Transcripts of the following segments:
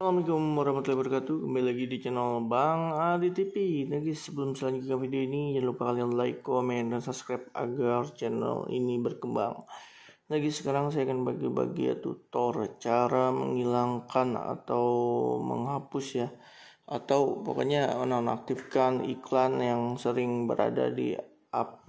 Assalamualaikum warahmatullahi wabarakatuh Kembali lagi di channel Bang Adi TV Nah sebelum selanjutnya video ini Jangan lupa kalian like, komen, dan subscribe Agar channel ini berkembang Nah sekarang saya akan bagi-bagi ya Tutor cara menghilangkan Atau menghapus ya Atau pokoknya menonaktifkan iklan yang sering Berada di HP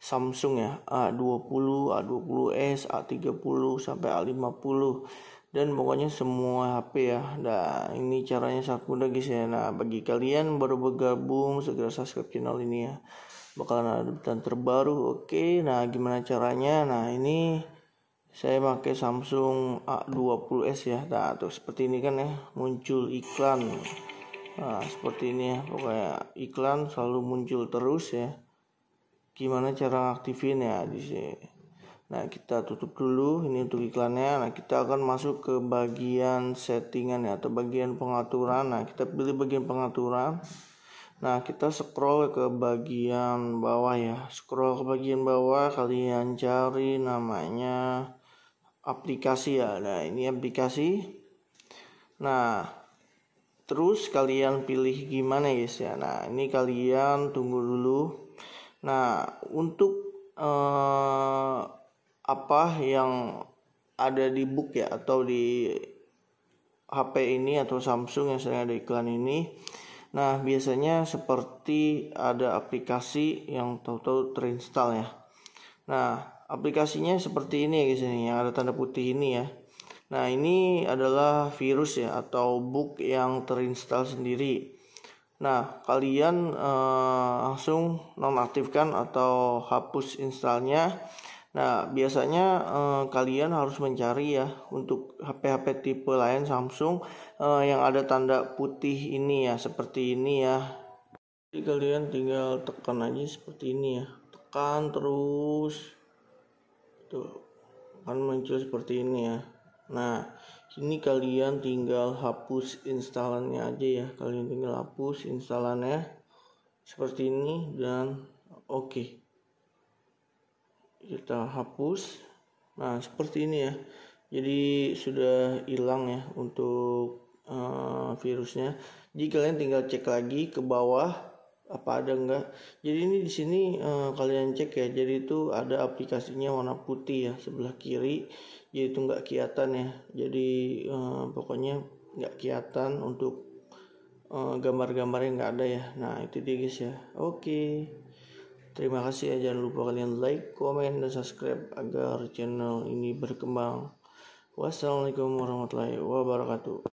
Samsung ya A20, A20s, A30 Sampai A50 dan pokoknya semua HP ya nah ini caranya sangat mudah guys ya nah bagi kalian baru bergabung segera subscribe channel ini ya bakalan ada update terbaru oke nah gimana caranya nah ini saya pakai Samsung A20s ya nah tuh seperti ini kan ya muncul iklan nah seperti ini ya pokoknya iklan selalu muncul terus ya gimana cara aktifin ya di sini Nah, kita tutup dulu ini untuk iklannya. Nah, kita akan masuk ke bagian settingan ya atau bagian pengaturan. Nah, kita pilih bagian pengaturan. Nah, kita scroll ke bagian bawah ya. Scroll ke bagian bawah kalian cari namanya aplikasi ya. Nah, ini aplikasi. Nah, terus kalian pilih gimana guys ya. Nah, ini kalian tunggu dulu. Nah, untuk eh apa yang ada di book ya atau di HP ini atau Samsung yang sering ada iklan ini. Nah, biasanya seperti ada aplikasi yang tahu-tahu terinstall ya. Nah, aplikasinya seperti ini ya guys ini yang ada tanda putih ini ya. Nah, ini adalah virus ya atau book yang terinstall sendiri. Nah, kalian eh, langsung nonaktifkan atau hapus installnya Nah, biasanya eh, kalian harus mencari ya untuk HP-HP tipe lain Samsung eh, yang ada tanda putih ini ya, seperti ini ya. Jadi kalian tinggal tekan aja seperti ini ya. Tekan terus. Tuh, akan muncul seperti ini ya. Nah, ini kalian tinggal hapus instalannya aja ya. Kalian tinggal hapus instalannya seperti ini dan oke. Okay kita hapus nah seperti ini ya jadi sudah hilang ya untuk uh, virusnya jadi kalian tinggal cek lagi ke bawah apa ada enggak jadi ini di sini uh, kalian cek ya jadi itu ada aplikasinya warna putih ya sebelah kiri jadi itu enggak kelihatan ya jadi uh, pokoknya enggak kelihatan untuk uh, gambar-gambarnya enggak ada ya nah itu dia guys ya oke okay. Terima kasih ya jangan lupa kalian like, komen, dan subscribe agar channel ini berkembang. Wassalamualaikum warahmatullahi wabarakatuh.